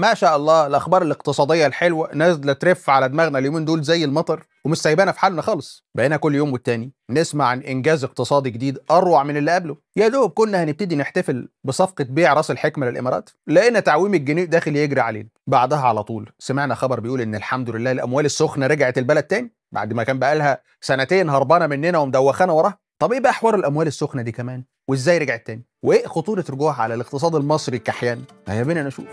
ما شاء الله الاخبار الاقتصاديه الحلوه نازله ترف على دماغنا اليومين دول زي المطر ومش سايبانا في حالنا خالص بقينا كل يوم والتاني نسمع عن انجاز اقتصادي جديد اروع من اللي قبله يا دوب كنا هنبتدي نحتفل بصفقه بيع راس الحكمه للامارات لقينا تعويم الجنيه داخل يجري علينا بعدها على طول سمعنا خبر بيقول ان الحمد لله الاموال السخنه رجعت البلد تاني بعد ما كان بقالها سنتين هربانه مننا ومدوخانه وراها طب ايه بقى حوار الاموال السخنه دي كمان وازاي رجعت تاني وايه خطوره رجوعها على الاقتصاد المصري كحيان هيا بينا نشوف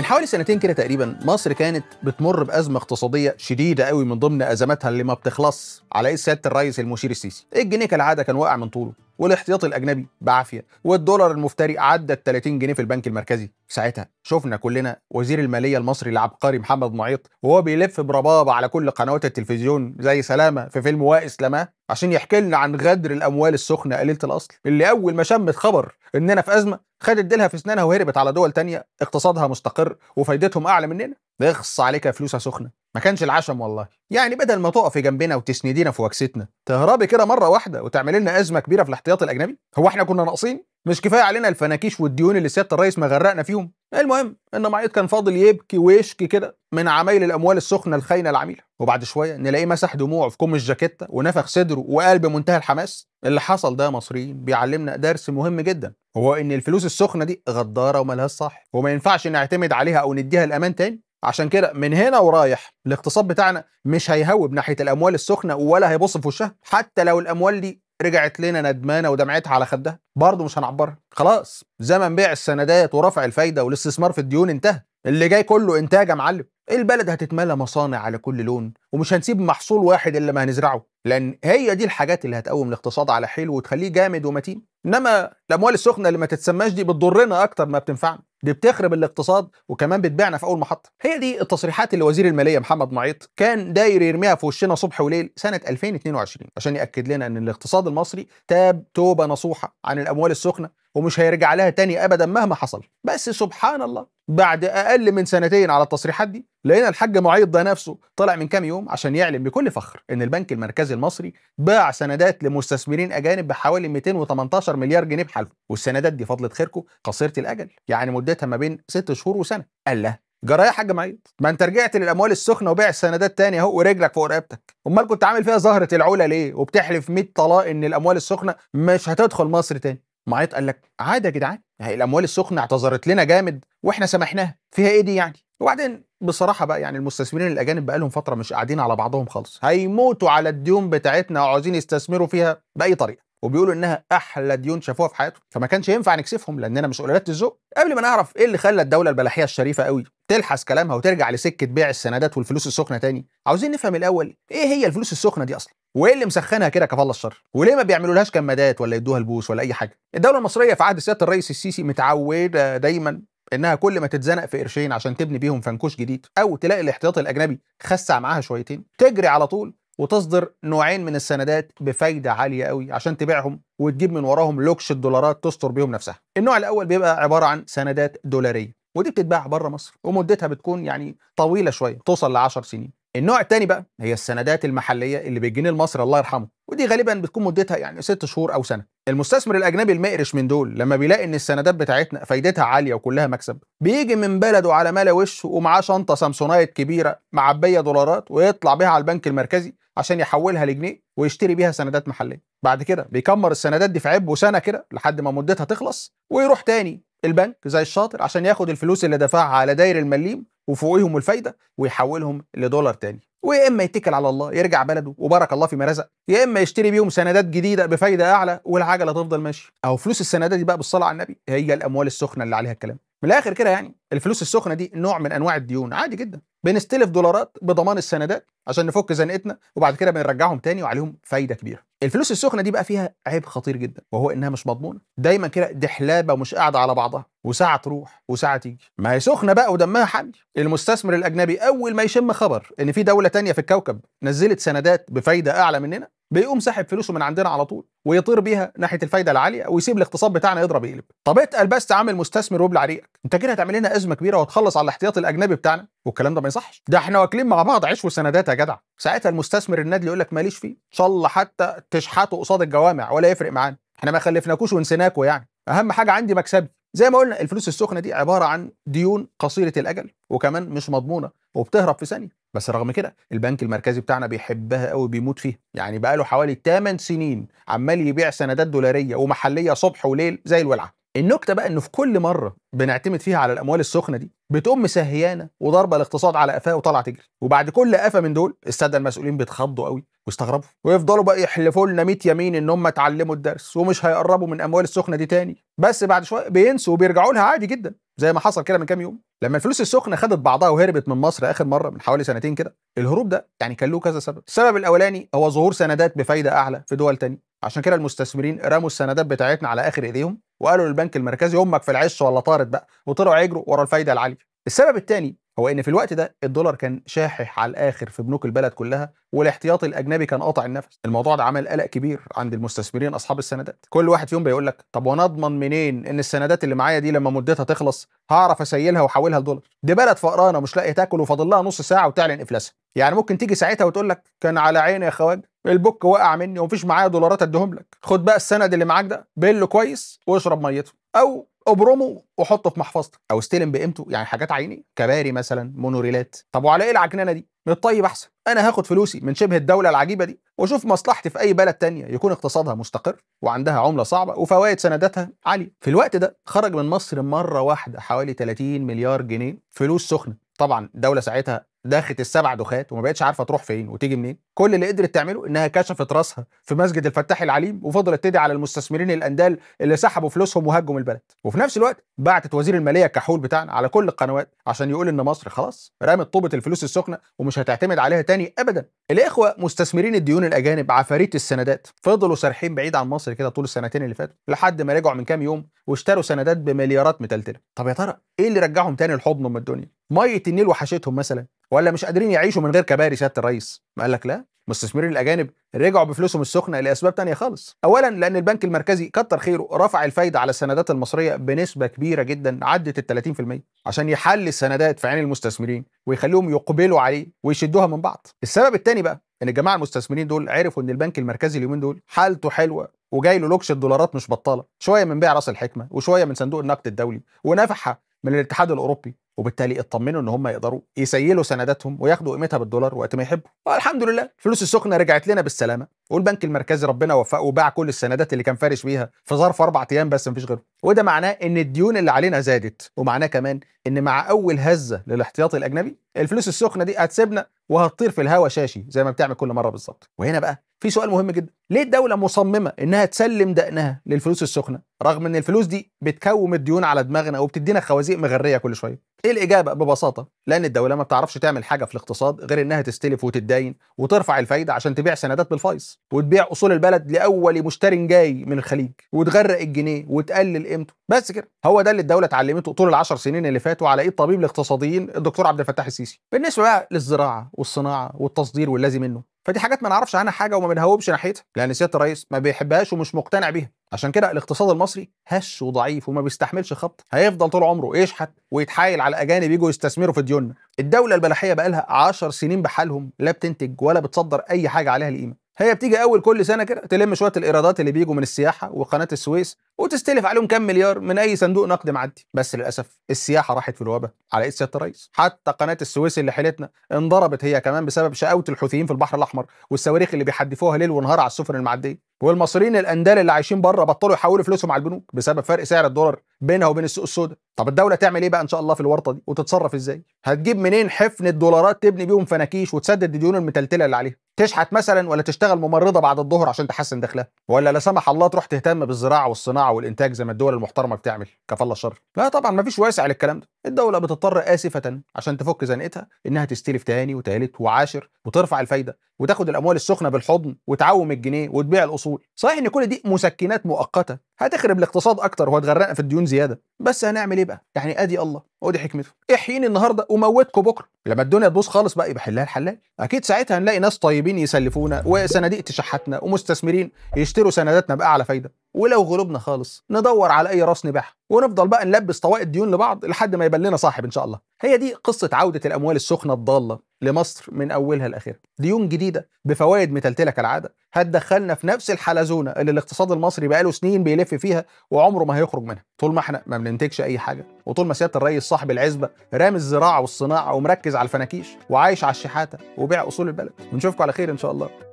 من حوالي سنتين كده تقريبا مصر كانت بتمر بأزمة اقتصادية شديدة قوي من ضمن أزماتها اللي ما بتخلص على إيد سيادة الرئيس المشير السيسي الجنيه كالعادة كان واقع من طوله والاحتياطي الاجنبي بعافيه والدولار المفتري عدى ال 30 جنيه في البنك المركزي ساعتها شفنا كلنا وزير الماليه المصري العبقري محمد معيط وهو بيلف بربابه على كل قنوات التلفزيون زي سلامه في فيلم وائس لما عشان يحكي لنا عن غدر الاموال السخنه قليله الاصل اللي اول ما شمت خبر اننا في ازمه خدت ديلها في اسنانها وهربت على دول تانية اقتصادها مستقر وفايدتهم اعلى مننا بيخص عليك فلوسها سخنه ما كانش العشم والله يعني بدل ما تقفي جنبنا وتسندينا في وكستنا تهربي كده مره واحده وتعملي لنا ازمه كبيره في الاحتياط الاجنبي هو احنا كنا ناقصين مش كفايه علينا الفناكيش والديون اللي سياده الرئيس مغرقنا فيهم المهم ان معيط كان فاضل يبكي ويشكي كده من عمايل الاموال السخنه الخاينه العميله وبعد شويه نلاقيه مسح دموعه في كم الجاكيته ونفخ صدره وقال بمنتهى الحماس اللي حصل ده يا مصريين بيعلمنا درس مهم جدا هو ان الفلوس السخنه دي غداره وما صح وما ينفعش نعتمد عليها او نديها الامان تاني عشان كده من هنا ورايح الاقتصاد بتاعنا مش هيهوب ناحيه الاموال السخنه ولا هيبص في وشها حتى لو الاموال دي رجعت لنا ندمانه ودمعتها على خدها برضه مش هنعبرها خلاص زمن بيع السندات ورفع الفايده والاستثمار في الديون انتهى اللي جاي كله انتاج يا معلم البلد هتتملى مصانع على كل لون ومش هنسيب محصول واحد الا ما هنزرعه لان هي دي الحاجات اللي هتقوم الاقتصاد على حيل وتخليه جامد ومتين انما الاموال السخنه اللي ما تتسماش دي بتضرنا اكتر ما بتنفعنا دي بتخرب الاقتصاد وكمان بتبيعنا في اول محطه هي دي التصريحات اللي وزير الماليه محمد معيط كان داير يرميها في وشنا صبح وليل سنه 2022 عشان ياكد لنا ان الاقتصاد المصري تاب توبه نصوحه عن الاموال السخنه ومش هيرجع لها تاني ابدا مهما حصل بس سبحان الله بعد اقل من سنتين على التصريحات دي لقينا الحاج معيط ده نفسه طلع من كام يوم عشان يعلن بكل فخر ان البنك المركزي المصري باع سندات لمستثمرين اجانب بحوالي 218 مليار جنيه بحالهم والسندات دي فضلت خيركم قصيره الاجل يعني مدتها ما بين 6 شهور وسنه قال لا جرى يا حاج معيط ما انت رجعت للاموال السخنه وبيع السندات تاني اهو ورجلك فوق رقبتك امال كنت عامل فيها زهره العلا ليه وبتحلف 100 طلاق ان الاموال السخنه مش هتدخل مصر تاني معيط قال لك عادي يا جدعان هي الاموال السخنه اعتذرت لنا جامد واحنا سامحناها فيها ايه دي يعني وبعدين بصراحه بقى يعني المستثمرين الاجانب بقى لهم فتره مش قاعدين على بعضهم خالص هيموتوا على الديون بتاعتنا وعاوزين يستثمروا فيها باي طريقه وبيقولوا انها احلى ديون شافوها في حياتهم فما كانش ينفع نكسفهم لاننا مش قليلات الذوق قبل ما نعرف ايه اللي خلى الدوله البلاحيه الشريفه قوي تلحس كلامها وترجع لسكه بيع السندات والفلوس السخنه تاني عاوزين نفهم الاول ايه هي الفلوس السخنه دي اصلا وايه اللي مسخنها كده كفالة الشر وليه ما بيعملولهاش كمادات ولا يدوها البوس ولا اي حاجه الدوله المصريه في عهد سياده الرئيس السيسي متعوده دايما انها كل ما تتزنق في قرشين عشان تبني بيهم فنكوش جديد او تلاقي الاحتياطي الاجنبي خسع معاها شويتين تجري على طول وتصدر نوعين من السندات بفايده عاليه قوي عشان تبيعهم وتجيب من وراهم لوكش الدولارات تستر بيهم نفسها النوع الاول بيبقى عباره عن سندات دولاريه ودي بتتباع بره مصر ومدتها بتكون يعني طويله شويه توصل ل 10 سنين النوع الثاني بقى هي السندات المحليه اللي بالجنيه المصري الله يرحمه ودي غالبا بتكون مدتها يعني ست شهور او سنه المستثمر الاجنبي المقرش من دول لما بيلاقي ان السندات بتاعتنا فايدتها عاليه وكلها مكسب بيجي من بلده على مال وشه ومعاه شنطه سامسونايت كبيره معبيه دولارات ويطلع بيها على البنك المركزي عشان يحولها لجنيه ويشتري بيها سندات محليه بعد كده بيكمر السندات دي في عبه سنه كده لحد ما مدتها تخلص ويروح تاني البنك زي الشاطر عشان ياخد الفلوس اللي دفعها على داير المليم وفوقهم الفايده ويحولهم لدولار تاني ويا اما يتكل على الله يرجع بلده وبارك الله فيما رزق يا اما يشتري بيهم سندات جديده بفايده اعلى والعجله تفضل ماشيه او فلوس السندات دي بقى بالصلاه على النبي هي الاموال السخنه اللي عليها الكلام من الاخر كده يعني الفلوس السخنه دي نوع من انواع الديون عادي جدا بنستلف دولارات بضمان السندات عشان نفك زنقتنا وبعد كده بنرجعهم تاني وعليهم فايده كبيره الفلوس السخنه دي بقى فيها عيب خطير جدا وهو انها مش مضمونه دايما كده دحلابه مش قاعده على بعضها وساعه تروح وساعه تيجي ما هي سخنه بقى ودمها حامي المستثمر الاجنبي اول ما يشم خبر ان في دوله تانية في الكوكب نزلت سندات بفايده اعلى مننا بيقوم ساحب فلوسه من عندنا على طول ويطير بيها ناحيه الفايده العاليه ويسيب الاقتصاد بتاعنا يضرب يقلب طب اتقل بس عامل مستثمر وابلع ريقك انت كده هتعمل لنا ازمه كبيره وتخلص على الاحتياط الاجنبي بتاعنا والكلام ده ما يصحش ده احنا واكلين مع بعض عيش وسندات يا جدع ساعتها المستثمر النادل يقول لك ماليش فيه ان شاء الله حتى تشحته قصاد الجوامع ولا يفرق معانا احنا ما خلفناكوش ونسيناكوا يعني اهم حاجه عندي مكسبي زي ما قلنا الفلوس السخنه دي عباره عن ديون قصيره الاجل وكمان مش مضمونه وبتهرب في ثانيه بس رغم كده البنك المركزي بتاعنا بيحبها قوي بيموت فيها يعني بقاله حوالي 8 سنين عمال يبيع سندات دولاريه ومحليه صبح وليل زي الولعه النكته بقى انه في كل مره بنعتمد فيها على الاموال السخنه دي بتقوم مسهيانه وضربه الاقتصاد على قفاه وطالعه تجري وبعد كل قفه من دول الساده المسؤولين بيتخضوا قوي واستغربوا ويفضلوا بقى يحلفوا لنا 100 يمين ان هم اتعلموا الدرس ومش هيقربوا من اموال السخنه دي تاني بس بعد شويه بينسوا وبيرجعوا لها عادي جدا زي ما حصل كده من كام يوم لما الفلوس السخنه خدت بعضها وهربت من مصر اخر مره من حوالي سنتين كده الهروب ده يعني كان له كذا سبب السبب الاولاني هو ظهور سندات بفايده اعلى في دول تانية عشان كده المستثمرين رموا السندات بتاعتنا على اخر ايديهم وقالوا للبنك المركزي امك في العش ولا طارت بقى وطلعوا يجروا ورا الفايده العاليه السبب الثاني هو ان في الوقت ده الدولار كان شاحح على الاخر في بنوك البلد كلها والاحتياطي الاجنبي كان قاطع النفس الموضوع ده عمل قلق كبير عند المستثمرين اصحاب السندات كل واحد فيهم بيقول لك طب وانا اضمن منين ان السندات اللي معايا دي لما مدتها تخلص هعرف اسيلها واحولها لدولار دي بلد فقرانه مش لاقيه تاكل وفاضل لها نص ساعه وتعلن افلاسها يعني ممكن تيجي ساعتها وتقول لك كان على عيني يا خواجه البوك وقع مني ومفيش معايا دولارات اديهم لك خد بقى السند اللي معاك ده بله كويس واشرب ميته او ابرمه وحطه في محفظتك او استلم بقيمته يعني حاجات عيني كباري مثلا مونوريلات طب وعلى ايه العجنانه دي من الطيب احسن انا هاخد فلوسي من شبه الدوله العجيبه دي واشوف مصلحتي في اي بلد تانية يكون اقتصادها مستقر وعندها عمله صعبه وفوائد سنداتها عاليه في الوقت ده خرج من مصر مره واحده حوالي 30 مليار جنيه فلوس سخنه طبعا الدوله ساعتها دخت السبع دخات وما بقتش عارفه تروح فين وتيجي منين كل اللي قدرت تعمله انها كشفت راسها في مسجد الفتاح العليم وفضلت تدعي على المستثمرين الاندال اللي سحبوا فلوسهم وهجموا البلد وفي نفس الوقت بعتت وزير الماليه كحول بتاعنا على كل القنوات عشان يقول ان مصر خلاص رمت طوبه الفلوس السخنه ومش هتعتمد عليها تاني ابدا الاخوه مستثمرين الديون الاجانب عفاريت السندات فضلوا سارحين بعيد عن مصر كده طول السنتين اللي فاتوا لحد ما رجعوا من كام يوم واشتروا سندات بمليارات متلتله طب يا ترى ايه اللي رجعهم تاني الحضن الدنيا ميه النيل وحشتهم مثلا ولا مش قادرين يعيشوا من غير كباري سياده الرئيس ما قال لك لا المستثمرين الاجانب رجعوا بفلوسهم السخنه لاسباب تانية خالص اولا لان البنك المركزي كتر خيره رفع الفايده على السندات المصريه بنسبه كبيره جدا عدت ال 30% عشان يحل السندات في عين المستثمرين ويخليهم يقبلوا عليه ويشدوها من بعض السبب الثاني بقى ان الجماعه المستثمرين دول عرفوا ان البنك المركزي اليومين دول حالته حلوه وجاي له لوكش الدولارات مش بطاله شويه من بيع راس الحكمه وشويه من صندوق النقد الدولي ونفحه من الاتحاد الاوروبي وبالتالي اطمنوا ان هم يقدروا يسيلوا سنداتهم وياخدوا قيمتها بالدولار وقت ما يحبوا فالحمد لله الفلوس السخنه رجعت لنا بالسلامه والبنك المركزي ربنا وفقه وباع كل السندات اللي كان فارش بيها في ظرف اربع ايام بس مفيش غيره وده معناه ان الديون اللي علينا زادت ومعناه كمان ان مع اول هزه للاحتياطي الاجنبي الفلوس السخنه دي هتسيبنا وهتطير في الهوا شاشي زي ما بتعمل كل مره بالظبط وهنا بقى في سؤال مهم جدا ليه الدوله مصممه انها تسلم دقنها للفلوس السخنه رغم ان الفلوس دي بتكوم الديون على دماغنا وبتدينا خوازيق مغريه كل شويه ايه الاجابه ببساطه لان الدوله ما بتعرفش تعمل حاجه في الاقتصاد غير انها تستلف وتتداين وترفع الفايده عشان تبيع سندات بالفايز وتبيع اصول البلد لاول مشتري جاي من الخليج وتغرق الجنيه وتقلل قيمته بس كده هو ده اللي الدوله اتعلمته طول العشر سنين اللي فاتوا على ايد طبيب الاقتصاديين الدكتور عبد الفتاح السيسي بالنسبه بقى للزراعه والصناعه والتصدير واللازم منه فدي حاجات ما نعرفش عنها حاجه وما بنهوبش ناحيتها لان سياده الرئيس ما بيحبهاش ومش مقتنع بيها عشان كده الاقتصاد المصري هش وضعيف وما بيستحملش خبط هيفضل طول عمره يشحت ويتحايل على اجانب يجوا يستثمروا في ديوننا الدوله البلحيه بقى لها 10 سنين بحالهم لا بتنتج ولا بتصدر اي حاجه عليها القيمه هي بتيجي اول كل سنه كده تلم شويه الايرادات اللي بيجوا من السياحه وقناه السويس وتستلف عليهم كام مليار من اي صندوق نقد معدي بس للاسف السياحه راحت في الوابه على ايد سياده الرئيس حتى قناه السويس اللي حيلتنا انضربت هي كمان بسبب شقاوه الحوثيين في البحر الاحمر والصواريخ اللي بيحدفوها ليل ونهار على السفن المعديه والمصريين الاندال اللي عايشين بره بطلوا يحولوا فلوسهم على البنوك بسبب فرق سعر الدولار بينها وبين السوق السوداء طب الدوله تعمل ايه بقى ان شاء الله في الورطه دي وتتصرف ازاي هتجيب منين حفنه دولارات تبني بيهم فناكيش وتسدد الديون المتلتله اللي عليها تشحت مثلا ولا تشتغل ممرضه بعد الظهر عشان تحسن دخلها ولا لا سمح الله تروح تهتم بالزراعه والصناعه والانتاج زي ما الدول المحترمه بتعمل كف الله الشر لا طبعا ما فيش واسع للكلام ده الدوله بتضطر اسفه عشان تفك زنقتها انها تستلف تاني وتالت وعاشر وترفع الفايده وتاخد الاموال السخنه بالحضن وتعوم الجنيه وتبيع الاصول صحيح ان كل دي مسكنات مؤقته هتخرب الاقتصاد اكتر وهتغرقنا في الديون زياده بس هنعمل ايه بقى يعني ادي الله هو دي حكمته احييني النهارده وموتكم بكره لما الدنيا تبوظ خالص بقى يبقى حلها الحلال اكيد ساعتها هنلاقي ناس طيبين يسلفونا وصناديق تشحتنا ومستثمرين يشتروا سنداتنا باعلى فايده ولو غلبنا خالص ندور على اي راس نبيعها ونفضل بقى نلبس طوائق الديون لبعض لحد ما يبان لنا صاحب ان شاء الله هي دي قصه عوده الاموال السخنه الضاله لمصر من اولها لاخرها ديون جديده بفوائد متلتله كالعاده هتدخلنا في نفس الحلزونه اللي الاقتصاد المصري بقاله سنين بيلف فيها وعمره ما هيخرج منها طول ما احنا ما بننتجش اي حاجه وطول ما سياده الرئيس صاحب العزبه رامي الزراعه والصناعه ومركز على الفناكيش وعايش على الشحاته وبيع اصول البلد ونشوفكم على خير ان شاء الله